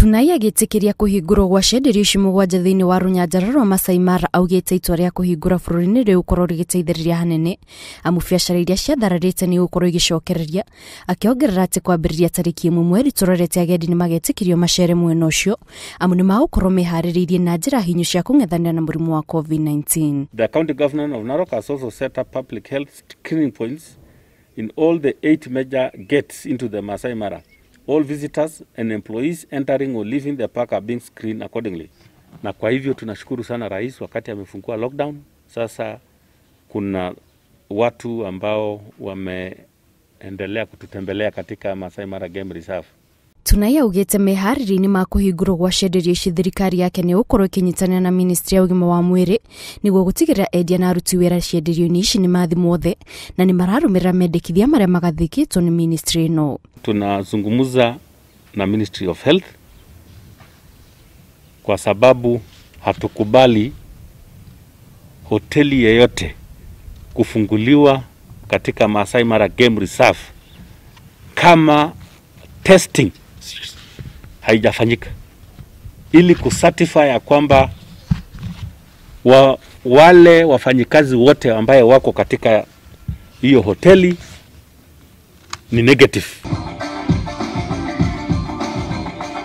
tunai agĩtĩkĩria kũhingũrwo gwa cenderio ici mũgwanja thĩinĩ wa rũnyanjara rwa Masai Mara augĩte itua rĩa kũhingũra bũrũri-inĩ rĩgũkorwo hanene amu biacara iria ciathararĩte nĩ igũkorwo igĩcokereria akĩongerera atĩ kwambĩrĩria tarĩki ĩmwe mweri tũrorete agendi ni magetĩkĩrio macere mwena ũcio amu nĩ magũkorwo meharĩrĩirie na njĩra hinyu cia kũng'ethanĩra na mũrimũ wa COVID-19 The county of has also set up public health screening points in all the eight major gates into the Masai Mara All visitors and employees entering or leaving the park are being screened accordingly. Na kwa hivyo tunashukuru sana rais, wakati amefungua lockdown, sasa kuna watu ambao wameendelea kututembelea katika Masai Mara Game Reserve. Tunai augite meharĩria-inĩ ma kũhingũrwo gwa cienderio ici thirikari yake nĩ gũkorwo ĩkĩnyitanĩra na ministry ya ũgima wa mwĩrĩ nĩguo gũtigĩrĩra endia na aruti wĩra cienderio ini ici nĩ mathimwo othe na nĩ mararũmĩrĩra mendekithia marĩa magathĩkĩtwo nĩ ministry ĩno. Tunazungumza na Ministry of Health kwa sababu hatukubali hoteli yeyote kufunguliwa katika Masai Mara Game Reserve kama testing haijafanyika ili kusatisfy ya kwamba wa, wale wafanyikazi wote ambaye wako katika hiyo hoteli ni negative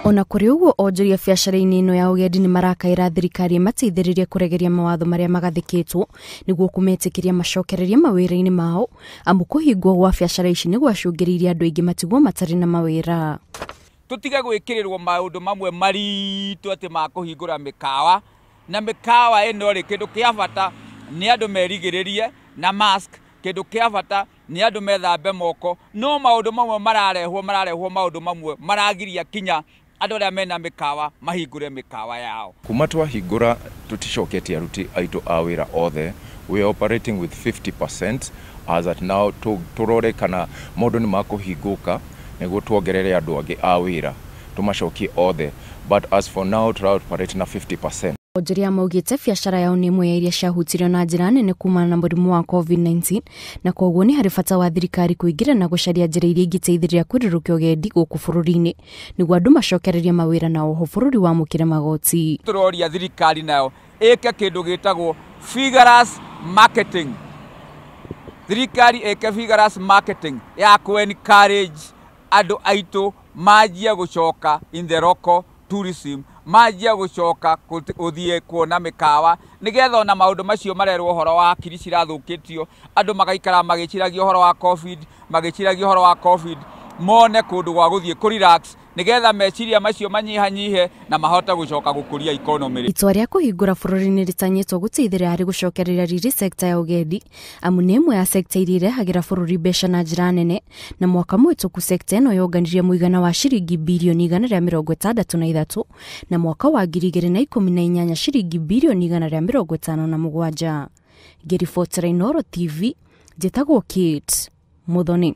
ona kuri uguo onjoria biacara ini ino ya ũgendi nĩ marakaĩra thirikari ĩmateithĩrĩrie kũregeria mawatho marĩa magathĩkĩtwo nĩguo kũmetĩkĩria macokererie mawira-ini mao amu kũhingwo gwa biacara ici nĩ gwacũngĩrĩirie andũ aingĩ matiguo matari na mawira tutiga gwikirirwo maundu mamwe maritu ati makuhingura mikawa na mikawa ino ri kindu kia bata ni andu merigiririe na mask kindu kia bata ni andu methambe moko no maundu mamwe mararehwo mararehwo maundu mamwe maragiria kinya andå arä a mena mä kawa mahingå re mä kawa yao kuma twahingå ra tå ticoketie aruti aitå a wä ra othe we are operating with 50 as at now tå rore kana maå ndå nä makå hingå ka niguo tuongerere andå angä a wä ra othe but as for now tũraoperate na 50 onjoria maugite biacara yao nä ĩmwe ya iria ciahutirio na njĩra nene kumana na mũrimũ wa covid-19 na koguo nĩ harĩ bata wa thirikari kũingĩra na gũcaria njĩra iria ingĩteithĩrĩria kwĩrũrũkia ũgendi gũkũ bũrũri-inĩ nĩguo andũ macokererie mawira na oho wa wamũkĩre magoti tũroria thirikari nayo ĩke kĩndũ gĩtagwo figures marketing thirikari ĩke figures marketing ya kũ courage andå aitå manjia gå coka in the local tourism manjia gucoka uthie kuona mikawa nigetha ona maundu macio marerwo horo wa kä tio andå magaikara magiciragia horo wa covid å horo wa covid mone kundu gwa guthie ku relax nigetha meciria macio manyihanyihe na mahota gucoka gukuria economy itua rĩa kũhingũra bũrũri-inĩ rĩtanyĩtwo gũteithĩrĩria harĩ gũcokerera riri sekta ya ũgendi amu nĩ ĩmwe ya sekta iria irehagĩra bũrũri mbeca na njĩra nene na mwaka mũhĩtũku sekta ĩno yonganirie muigana wa ciringi birioni igana rĩa mĩrongo ĩtandatũ na ithatũ na mwaka wa ngiri igĩrĩ na ikũmi na inyanya ciringi birioni igana rĩa mĩrongo ĩtano na mũgwanja ngĩribotera inoro tv njĩtagwo kit mũthoni